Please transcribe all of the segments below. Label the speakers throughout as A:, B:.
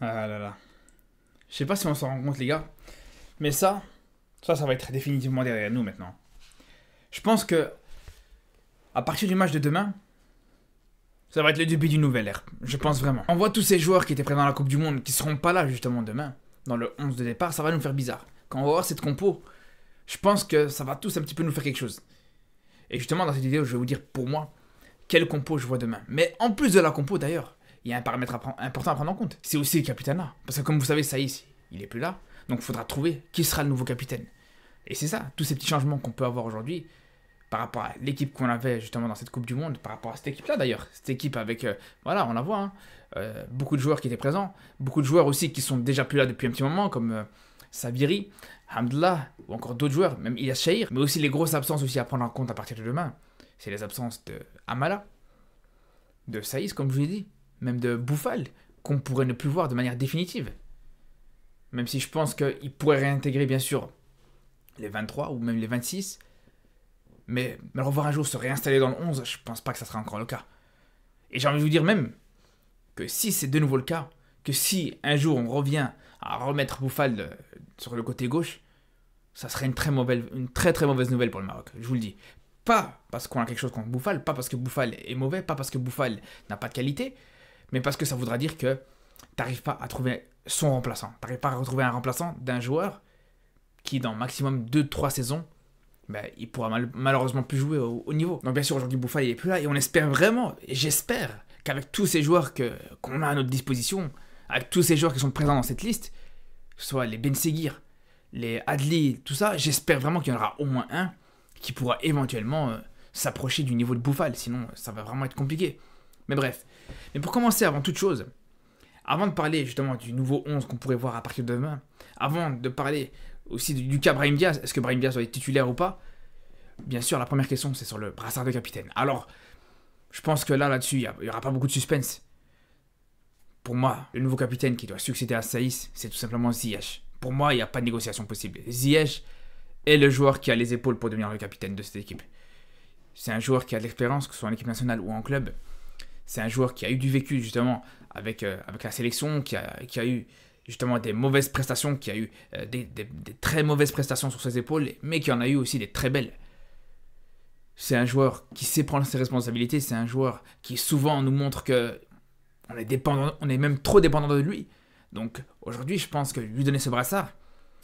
A: Ah là là. Je sais pas si on s'en rend compte, les gars. Mais ça, ça, ça va être définitivement derrière nous maintenant. Je pense que, à partir du match de demain, ça va être le début d'une nouvelle ère. Je pense vraiment. On voit tous ces joueurs qui étaient présents dans la Coupe du Monde, qui seront pas là justement demain, dans le 11 de départ, ça va nous faire bizarre. Quand on va voir cette compo, je pense que ça va tous un petit peu nous faire quelque chose. Et justement, dans cette vidéo, je vais vous dire pour moi quelle compo je vois demain. Mais en plus de la compo d'ailleurs, il y a un paramètre important à prendre en compte. C'est aussi le capitaine là. Parce que comme vous savez, Saïs, il est plus là. Donc il faudra trouver qui sera le nouveau capitaine. Et c'est ça, tous ces petits changements qu'on peut avoir aujourd'hui par rapport à l'équipe qu'on avait justement dans cette Coupe du Monde, par rapport à cette équipe-là d'ailleurs. Cette équipe avec, euh, voilà, on la voit, hein. euh, beaucoup de joueurs qui étaient présents, beaucoup de joueurs aussi qui sont déjà plus là depuis un petit moment, comme euh, Saviri, Hamdallah, ou encore d'autres joueurs, même Ilyas Shahir, mais aussi les grosses absences aussi à prendre en compte à partir de demain. C'est les absences de Amala, de Saïs, comme je l'ai dit, même de Bouffal, qu'on pourrait ne plus voir de manière définitive. Même si je pense qu'il pourrait réintégrer, bien sûr, les 23 ou même les 26. Mais, le revoir un jour se réinstaller dans le 11, je pense pas que ça sera encore le cas. Et j'ai envie de vous dire même que si c'est de nouveau le cas, que si un jour on revient à remettre Bouffal euh, sur le côté gauche, ça serait une très, mauvaise, une très très mauvaise nouvelle pour le Maroc, je vous le dis. Pas parce qu'on a quelque chose contre Bouffal, pas parce que Bouffal est mauvais, pas parce que Bouffal n'a pas de qualité, mais parce que ça voudra dire que t'arrives pas à trouver son remplaçant. T'arrives pas à retrouver un remplaçant d'un joueur qui, dans maximum 2-3 saisons, ben, il pourra malheureusement plus jouer au, niveau. Donc bien sûr, aujourd'hui, Boufal il est plus là, et on espère vraiment, j'espère, qu'avec tous ces joueurs qu'on a à notre disposition, avec tous ces joueurs qui sont présents dans cette liste, que soit les Benseguir, les Adli, tout ça, j'espère vraiment qu'il y en aura au moins un qui pourra éventuellement euh, s'approcher du niveau de Bouffal, sinon ça va vraiment être compliqué. Mais bref. Mais pour commencer, avant toute chose, avant de parler justement du nouveau 11 qu'on pourrait voir à partir de demain, avant de parler aussi du, cas Brahim Diaz, est-ce que Brahim Diaz doit être titulaire ou pas Bien sûr, la première question, c'est sur le brassard de capitaine. Alors, je pense que là, là-dessus, il n'y aura pas beaucoup de suspense. Pour moi, le nouveau capitaine qui doit succéder à Saïs, c'est tout simplement Ziyech. Pour moi, il n'y a pas de négociation possible. Ziyech est le joueur qui a les épaules pour devenir le capitaine de cette équipe. C'est un joueur qui a de l'expérience, que ce soit en équipe nationale ou en club c'est un joueur qui a eu du vécu justement avec, euh, avec la sélection, qui a, eu justement des mauvaises prestations, qui a eu euh, des, très mauvaises prestations sur ses épaules, mais qui en a eu aussi des très belles. C'est un joueur qui sait prendre ses responsabilités, c'est un joueur qui souvent nous montre que on est, dépendant, on est même trop dépendant de lui. Donc aujourd'hui, je pense que lui donner ce brassard,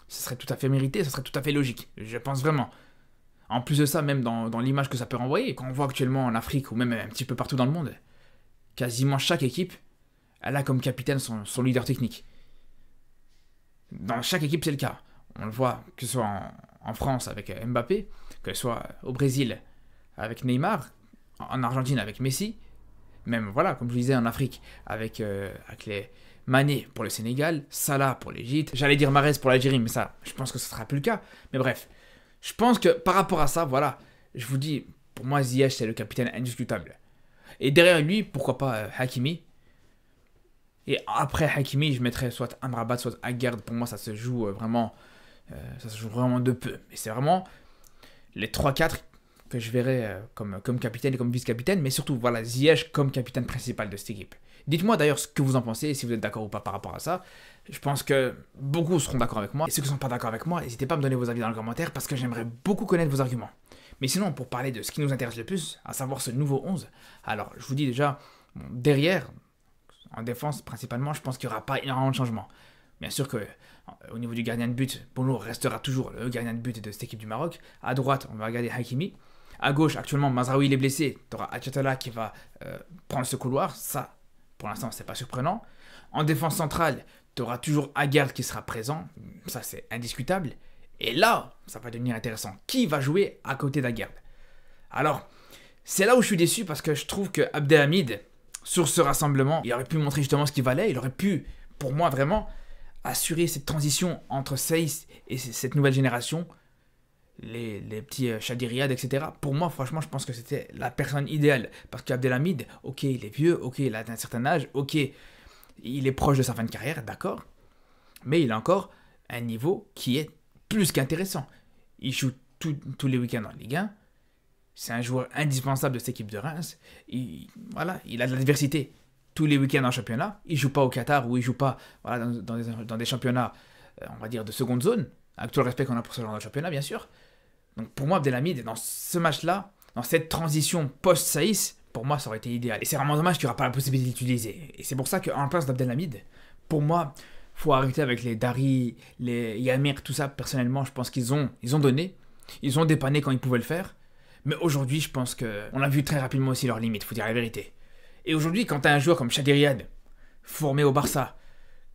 A: ce serait tout à fait mérité, ce serait tout à fait logique. Je pense vraiment. En plus de ça, même dans, dans l'image que ça peut renvoyer, qu'on voit actuellement en Afrique ou même un petit peu partout dans le monde, quasiment chaque équipe, elle a comme capitaine son, leader technique. Dans chaque équipe, c'est le cas. On le voit, que ce soit en, France avec euh, Mbappé, que ce soit au Brésil avec Neymar, en Argentine avec Messi, même, voilà, comme je disais, en Afrique avec, euh, les Mané pour le Sénégal, Salah pour l'Égypte, j'allais dire Marès pour l'Algérie, mais ça, je pense que ce ne sera plus le cas. Mais bref, je pense que par rapport à ça, voilà, je vous dis, pour moi, Ziyech, c'est le capitaine indiscutable. Et derrière lui, pourquoi pas euh, Hakimi. Et après Hakimi, je mettrais soit Amrabat, soit Aguerd. Pour moi, ça se joue euh, vraiment. Euh, ça se joue vraiment de peu. Mais c'est vraiment les 3-4 que je verrai comme, comme capitaine et comme vice-capitaine. Mais surtout, voilà, Ziyech comme capitaine principal de cette équipe. Dites-moi d'ailleurs ce que vous en pensez, si vous êtes d'accord ou pas par rapport à ça. Je pense que beaucoup seront d'accord avec moi. Et ceux qui ne sont pas d'accord avec moi, n'hésitez pas à me donner vos avis dans les commentaires parce que j'aimerais beaucoup connaître vos arguments. Mais sinon, pour parler de ce qui nous intéresse le plus, à savoir ce nouveau 11, alors je vous dis déjà, derrière, en défense principalement, je pense qu'il n'y aura pas énormément de changements. Bien sûr que euh, au niveau du gardien de but, Bono restera toujours le gardien de but de cette équipe du Maroc. À droite, on va regarder Hakimi. À gauche, actuellement, Mazraoui est blessé. Tu auras Achatala qui va euh, prendre ce couloir. Ça, pour l'instant, c'est pas surprenant. En défense centrale, tu auras toujours Agar qui sera présent. Ça, c'est indiscutable. Et là, ça va devenir intéressant. Qui va jouer à côté d'Aguerd Alors, c'est là où je suis déçu parce que je trouve que Abdelhamid, sur ce rassemblement, il aurait pu montrer justement ce qu'il valait. Il aurait pu, pour moi, vraiment assurer cette transition entre Seis et cette nouvelle génération, les, petits Shadiriad, euh, etc. Pour moi, franchement, je pense que c'était la personne idéale. Parce qu'Abdelhamid, ok, il est vieux, ok, il a un certain âge, ok, il est proche de sa fin de carrière, d'accord. Mais il a encore un niveau qui est plus qu'intéressant. Il joue tous les week-ends en Ligue 1. C'est un joueur indispensable de cette équipe de Reims. Il, voilà, il a de l'adversité tous les week-ends en championnat. Il joue pas au Qatar ou il joue pas voilà, dans, des, championnats, euh, on va dire, de seconde zone. Avec tout le respect qu'on a pour ce genre de championnat, bien sûr. Donc pour moi, Abdelhamid, dans ce match-là, dans cette transition post-Saïs, pour moi, ça aurait été idéal. Et c'est vraiment dommage qu'il n'y aura pas la possibilité d'utiliser. Et c'est pour ça qu'en place d'Abdelhamid, pour moi, pour arrêter avec les Dari, les Yamir, tout ça. Personnellement, je pense qu'ils ont, ils ont donné. Ils ont dépanné quand ils pouvaient le faire. Mais aujourd'hui, je pense que on a vu très rapidement aussi leurs limites, faut dire la vérité. Et aujourd'hui, quand tu as un joueur comme Chadiriad, formé au Barça,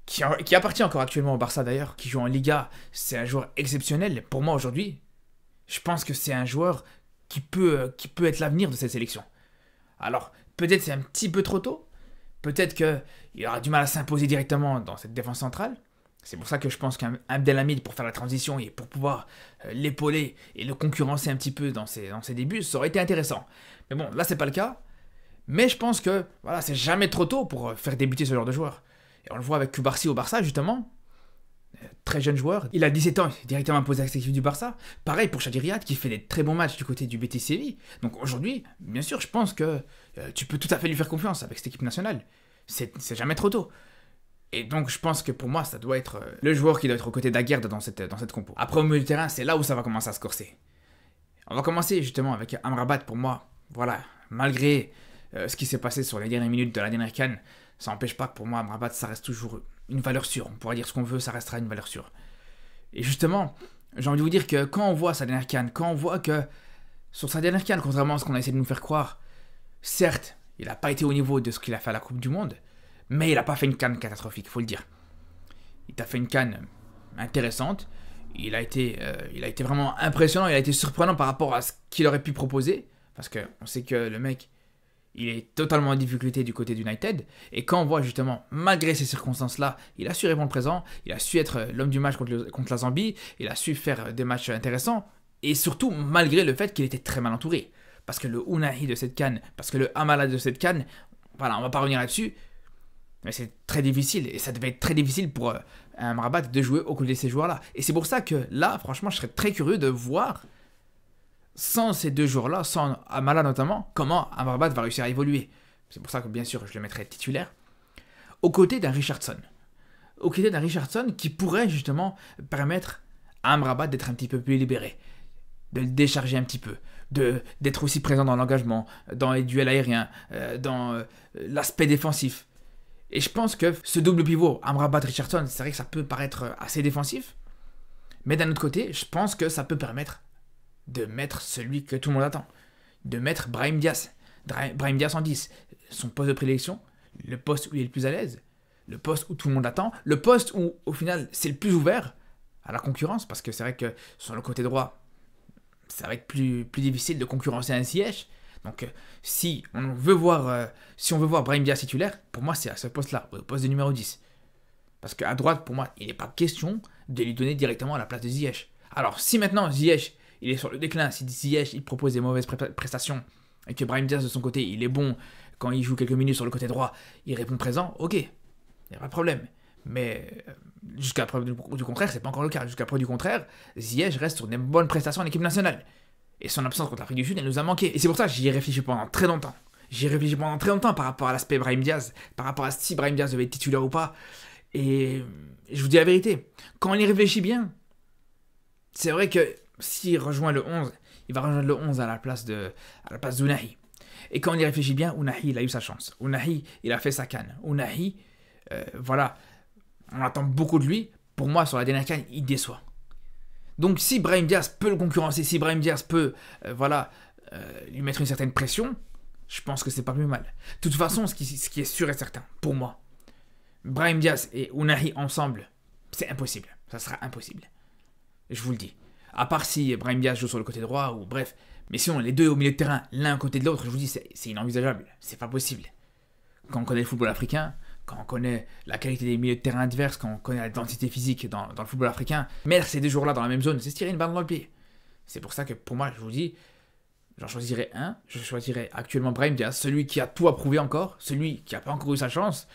A: qui, qui, appartient encore actuellement au Barça d'ailleurs, qui joue en Liga, c'est un joueur exceptionnel pour moi aujourd'hui. Je pense que c'est un joueur qui peut, euh, qui peut être l'avenir de cette sélection. Alors, peut-être c'est un petit peu trop tôt, Peut-être qu'il aura du mal à s'imposer directement dans cette défense centrale. C'est pour ça que je pense Abdelhamid, pour faire la transition et pour pouvoir euh, l'épauler et le concurrencer un petit peu dans ses, dans ses débuts, ça aurait été intéressant. Mais bon, là, c'est pas le cas. Mais je pense que voilà, c'est jamais trop tôt pour euh, faire débuter ce genre de joueur. Et on le voit avec Kubarsi au Barça, justement très jeune joueur. Il a 17 ans, directement imposé à l'équipe du Barça. Pareil pour Shadi qui fait des très bons matchs du côté du BT Donc aujourd'hui, bien sûr, je pense que euh, tu peux tout à fait lui faire confiance avec cette équipe nationale. C'est jamais trop tôt. Et donc je pense que pour moi, ça doit être euh, le joueur qui doit être au côté d'Aguerre dans cette, dans cette compo. Après, au milieu du terrain, c'est là où ça va commencer à se corser. On va commencer justement avec Amrabat pour moi. Voilà, malgré euh, ce qui s'est passé sur les dernières minutes de la dernière canne, ça n'empêche pas que pour moi, Amrabat, ça reste toujours une valeur sûre. On pourra dire ce qu'on veut, ça restera une valeur sûre. Et justement, j'ai envie de vous dire que quand on voit sa dernière canne, quand on voit que sur sa dernière canne, contrairement à ce qu'on a essayé de nous faire croire, certes, il n'a pas été au niveau de ce qu'il a fait à la Coupe du Monde, mais il n'a pas fait une canne catastrophique, il faut le dire. Il t'a fait une canne intéressante. Il a, été, euh, il a été vraiment impressionnant, il a été surprenant par rapport à ce qu'il aurait pu proposer. Parce qu'on sait que le mec, il est totalement en difficulté du côté United, Et quand on voit justement, malgré ces circonstances-là, il a su répondre présent, il a su être euh, l'homme du match contre, contre la Zambie, il a su faire euh, des matchs intéressants. Et surtout, malgré le fait qu'il était très mal entouré. Parce que le Unahi de cette canne, parce que le Amala de cette canne, voilà, on va pas revenir là-dessus. Mais c'est très difficile. Et ça devait être très difficile pour un euh, Rabat de jouer au côté de ces joueurs-là. Et c'est pour ça que là, franchement, je serais très curieux de voir sans ces deux jours là sans Amala notamment, comment Amrabat va réussir à évoluer C'est pour ça que bien sûr je le mettrai titulaire, aux côtés d'un Richardson. au côté d'un Richardson qui pourrait justement permettre à Amrabat d'être un petit peu plus libéré, de le décharger un petit peu, de d'être aussi présent dans l'engagement, dans les duels aériens, euh, dans euh, l'aspect défensif. Et je pense que ce double pivot, Amrabat-Richardson, c'est vrai que ça peut paraître assez défensif, mais d'un autre côté, je pense que ça peut permettre de mettre celui que tout le monde attend, de mettre Brahim Diaz. Brahim Diaz en 10, son poste de prédilection, le poste où il est le plus à l'aise, le poste où tout le monde attend, le poste où au final c'est le plus ouvert à la concurrence, parce que c'est vrai que sur le côté droit, ça va être plus, plus difficile de concurrencer un siège. Donc euh, si on veut voir euh, si on veut voir Brahim Diaz titulaire, pour moi c'est à ce poste-là, au poste de numéro 10. Parce qu'à droite, pour moi, il n'est pas question de lui donner directement à la place de Ziyech. Alors si maintenant Ziyech il est sur le déclin. Si Ziyech il propose des mauvaises prestations et que Brahim Diaz de son côté il est bon quand il joue quelques minutes sur le côté droit, il répond présent, ok, il n'y a pas de problème. Mais euh, jusqu'à preuve du contraire, c'est pas encore le cas. Jusqu'à preuve du contraire, Ziyech reste sur des bonnes prestations en équipe nationale. Et son absence contre l'Afrique du Sud, elle nous a manqué. Et c'est pour ça que j'y ai réfléchi pendant très longtemps. J'y ai réfléchi pendant très longtemps par rapport à l'aspect Brahim Diaz, par rapport à si Brahim Diaz devait être titulaire ou pas. Et euh, je vous dis la vérité, quand on y réfléchit bien, c'est vrai que s'il rejoint le 11, il va rejoindre le 11 à la place de à la place d'Unahi. Et quand on y réfléchit bien, Unahi, il a eu sa chance. Unahi, il a fait sa canne. Unahi, euh, voilà, on attend beaucoup de lui. Pour moi, sur la dernière canne, il déçoit. Donc si Brahim Diaz peut le concurrencer, si Brahim Diaz peut, euh, voilà, euh, lui mettre une certaine pression, je pense que c'est pas plus mal. De toute façon, ce qui, ce qui est sûr et certain, pour moi, Brahim Diaz et Unahi ensemble, c'est impossible. Ça sera impossible. Je vous le dis à part si Brahim Diaz joue sur le côté droit ou bref. Mais si sinon, les deux au milieu de terrain, l'un côté de l'autre, je vous dis, c'est inenvisageable, c'est pas possible. Quand on connaît le football africain, quand on connaît la qualité des milieux de terrain adverses, quand on connaît la densité physique dans, le football africain, mettre ces deux joueurs-là dans la même zone, c'est se tirer une balle dans le pied. C'est pour ça que pour moi, je vous dis, j'en choisirais un, je choisirais actuellement Brahim Diaz, celui qui a tout à prouver encore, celui qui n'a pas encore eu sa chance.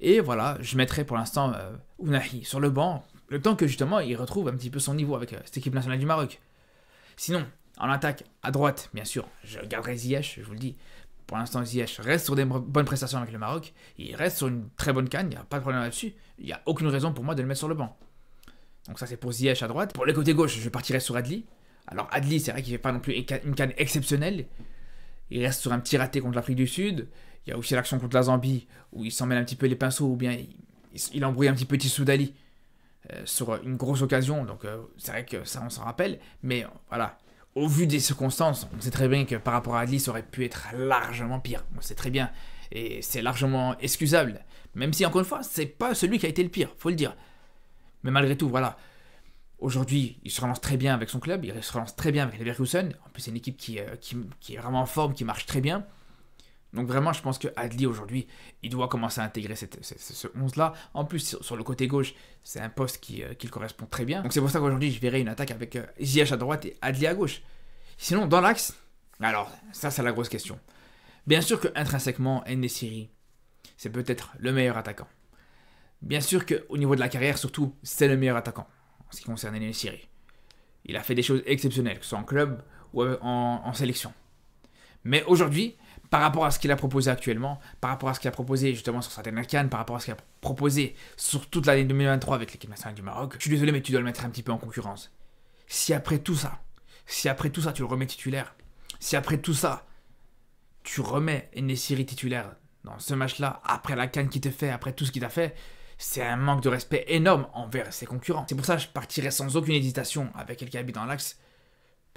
A: Et voilà, je mettrai pour l'instant euh, Ounahi sur le banc le temps que justement il retrouve un petit peu son niveau avec euh, cette équipe nationale du Maroc. Sinon, en attaque, à droite, bien sûr, je garderai Ziyech, je vous le dis. Pour l'instant, Ziyech reste sur des bonnes prestations avec le Maroc. Il reste sur une très bonne canne, il n'y a pas de problème là-dessus. Il n'y a aucune raison pour moi de le mettre sur le banc. Donc ça, c'est pour Ziyech à droite. Pour le côté gauche, je partirai sur Adli. Alors Adli, c'est vrai qu'il ne fait pas non plus une canne exceptionnelle. Il reste sur un petit raté contre l'Afrique du Sud. Il y a aussi l'action contre la Zambie, où il s'emmène un petit peu les pinceaux, ou bien il, embrouille un petit peu Tissoudali. Euh, sur une grosse occasion. Donc euh, c'est vrai que ça, on s'en rappelle. Mais euh, voilà, au vu des circonstances, on sait très bien que par rapport à Adli, ça aurait pu être largement pire. On sait très bien. Et c'est largement excusable. Même si, encore une fois, c'est pas celui qui a été le pire, faut le dire. Mais malgré tout, voilà. Aujourd'hui, il se relance très bien avec son club, il se relance très bien avec Leverkusen. En plus, c'est une équipe qui est vraiment en forme, qui marche très bien. Donc vraiment, je pense que Adli aujourd'hui, il doit commencer à intégrer ce, ce 11-là. En plus, sur, le côté gauche, c'est un poste qui, euh, correspond très bien. Donc c'est pour ça qu'aujourd'hui, je verrai une attaque avec euh, à droite et Adli à gauche. Sinon, dans l'axe, alors ça, c'est la grosse question. Bien sûr que intrinsèquement, Nesiri, c'est peut-être le meilleur attaquant. Bien sûr qu'au niveau de la carrière, surtout, c'est le meilleur attaquant en ce qui concerne Nesiri. Il a fait des choses exceptionnelles, que ce soit en club ou euh, en sélection. Mais aujourd'hui, par rapport à ce qu'il a proposé actuellement, par rapport à ce qu'il a proposé justement sur certaines canne, par rapport à ce qu'il a proposé sur toute l'année 2023 avec l'équipe nationale du Maroc, je suis désolé, mais tu dois le mettre un petit peu en concurrence. Si après tout ça, si après tout ça, tu le remets titulaire, si après tout ça, tu remets une titulaire dans ce match-là, après la canne qui te fait, après tout ce qu'il t'a fait, c'est un manque de respect énorme envers ses concurrents. C'est pour ça que je partirais sans aucune hésitation avec El habite dans l'axe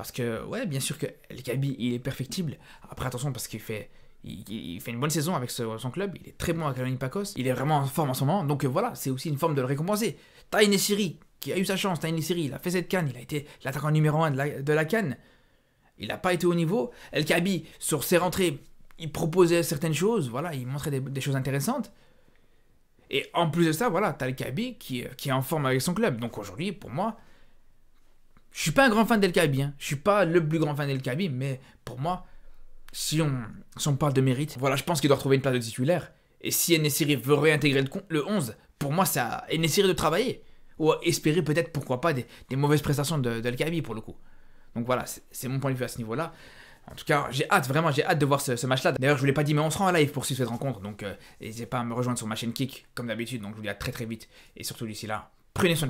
A: parce que, ouais, bien sûr que El Kabi, il est perfectible. Après, attention, parce qu'il fait. Il, fait une bonne saison avec son club, il est très bon avec Caroline Pacos, il est vraiment en forme en ce moment, donc euh, voilà, c'est aussi une forme de le récompenser. Taïn Nessiri, qui a eu sa chance, Taïn Nessiri, il a fait cette canne, il a été l'attaquant numéro 1 de la, canne. Il n'a pas été au niveau. El Kabi, sur ses rentrées, il proposait certaines choses, voilà, il montrait des, choses intéressantes. Et en plus de ça, voilà, t'as El Kabi euh, qui est en forme avec son club. Donc aujourd'hui, pour moi, je suis pas un grand fan d'El je hein. je suis pas le plus grand fan d'El mais pour moi, si on, parle de mérite, voilà, je pense qu'il doit retrouver une place de titulaire. Et si Enesiri veut réintégrer le, 11, pour moi, c'est à Enesiri de travailler. Ou espérer peut-être, pourquoi pas, des, mauvaises prestations d'El pour le coup. Donc voilà, c'est mon point de vue à ce niveau-là. En tout cas, j'ai hâte, vraiment, j'ai hâte de voir ce, match-là. D'ailleurs, je vous l'ai pas dit, mais on sera rend en live pour suivre cette rencontre. Donc, euh, n'hésitez pas à me rejoindre sur ma chaîne Kick, comme d'habitude. Donc, je vous dis à très très vite. Et surtout, d'ici là, prenez soin de